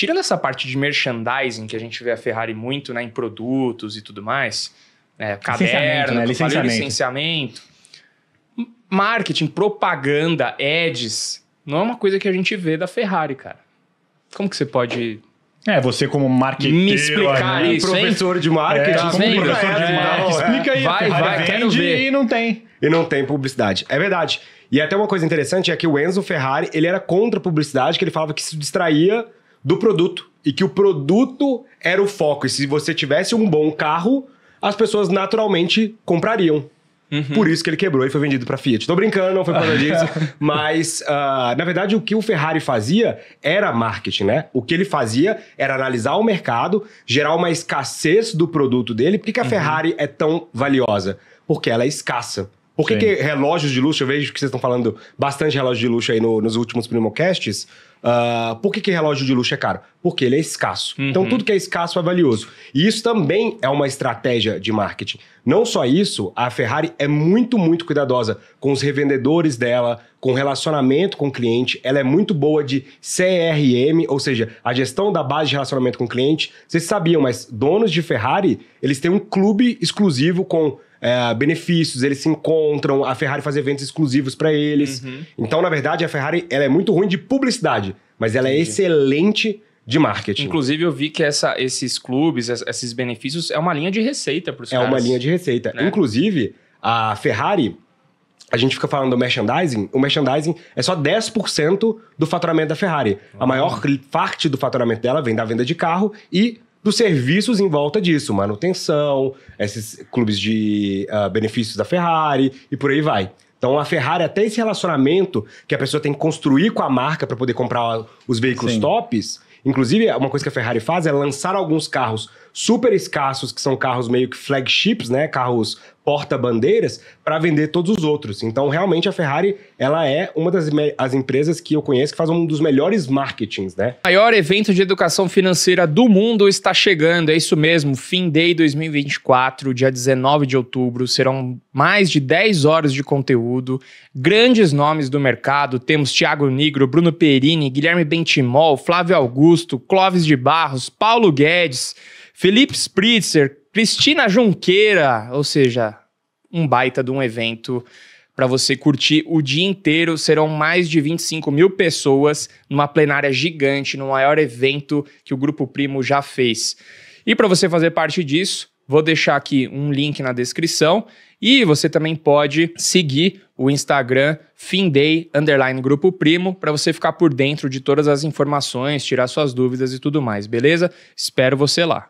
tirando essa parte de merchandising que a gente vê a Ferrari muito, né, em produtos e tudo mais, né, caderno, licenciamento, né? licenciamento. marketing, propaganda, ads, não é uma coisa que a gente vê da Ferrari, cara. Como que você pode é, você como marketing. Me explicar né, isso, professor hein? de marketing, é, como professor de é, marketing. É, explica aí. Vai, vai, quero ver. E não tem. E não tem publicidade. É verdade. E até uma coisa interessante é que o Enzo Ferrari, ele era contra a publicidade, que ele falava que se distraía do produto e que o produto era o foco. E se você tivesse um bom carro, as pessoas naturalmente comprariam. Uhum. Por isso que ele quebrou e foi vendido para Fiat. Tô brincando, não foi por causa disso. mas, uh, na verdade, o que o Ferrari fazia era marketing, né? O que ele fazia era analisar o mercado, gerar uma escassez do produto dele. Por que, que a uhum. Ferrari é tão valiosa? Porque ela é escassa. Por que, que relógios de luxo, eu vejo que vocês estão falando bastante relógio de luxo aí no, nos últimos Primocasts, Uh, por que, que, relógio de luxo é caro? Porque ele é escasso. Uhum. Então, tudo que é escasso é valioso. E isso também é uma estratégia de marketing. Não só isso, a Ferrari é muito, muito cuidadosa com os revendedores dela, com relacionamento com o cliente. Ela é muito boa de CRM, ou seja, a gestão da base de relacionamento com o cliente. Vocês sabiam, mas donos de Ferrari, eles têm um clube exclusivo com é, benefícios, eles se encontram, a Ferrari faz eventos exclusivos para eles. Uhum. Então, na verdade, a Ferrari ela é muito ruim de publicidade, mas ela é Entendi. é excelente de marketing. Inclusive, eu vi que essa, esses clubes, esses benefícios, é uma linha de receita para os É caras, uma linha de receita. Né? Inclusive, a Ferrari, a gente fica falando do merchandising, o merchandising é só 10% do faturamento da Ferrari. Uhum. A maior parte do faturamento dela vem da venda de carro e dos serviços em volta disso, manutenção, esses clubes de uh, benefícios da Ferrari e por aí vai. Então a Ferrari até esse relacionamento que a pessoa tem que construir com a marca para poder comprar os veículos Sim. tops, inclusive é uma coisa que a Ferrari faz é lançar alguns carros super escassos, que são carros meio que flagships, né? Carros porta-bandeiras, para vender todos os outros. Então, realmente, a Ferrari ela é uma das as empresas que eu conheço que faz um dos melhores marketings, né? O maior evento de educação financeira do mundo está chegando, é isso mesmo. Fim Day 2024, dia 19 de outubro, serão mais de 10 horas de conteúdo, grandes nomes do mercado, temos Thiago Nigro, Bruno Perini, Guilherme Bentimol, Flávio Augusto, Clóvis de Barros, Paulo Guedes... Felipe Spritzer, Cristina Junqueira, ou seja, um baita de um evento para você curtir o dia inteiro. Serão mais de 25 mil pessoas numa plenária gigante, no maior evento que o Grupo Primo já fez. E para você fazer parte disso, vou deixar aqui um link na descrição e você também pode seguir o Instagram Finday underline Grupo Primo para você ficar por dentro de todas as informações, tirar suas dúvidas e tudo mais, beleza? Espero você lá.